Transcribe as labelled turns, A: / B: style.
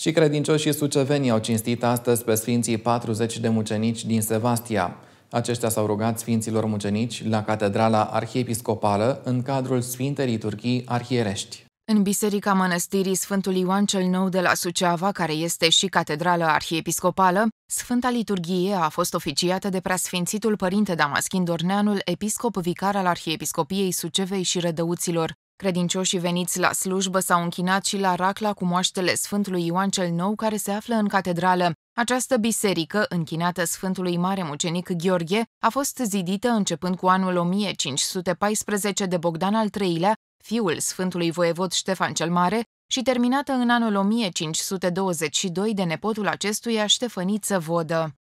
A: Și credincioșii sucevenii au cinstit astăzi pe Sfinții 40 de mucenici din Sevastia. Aceștia s-au rugat Sfinților Mucenici la Catedrala Arhiepiscopală în cadrul sfintei Liturghii Arhierești.
B: În Biserica Mănăstirii Sfântul Ioan cel Nou de la Suceava, care este și catedrală arhiepiscopală, Sfânta Liturghie a fost oficiată de preasfințitul Părinte Damaschin Dorneanul, episcop vicar al Arhiepiscopiei Sucevei și Rădăuților. Credincioșii veniți la slujbă s-au închinat și la racla cu moaștele Sfântului Ioan cel Nou, care se află în catedrală. Această biserică, închinată Sfântului Mare Mucenic Gheorghe, a fost zidită începând cu anul 1514 de Bogdan al III-lea, fiul Sfântului Voievod Ștefan cel Mare, și terminată în anul 1522 de nepotul acestuia Ștefăniță Vodă.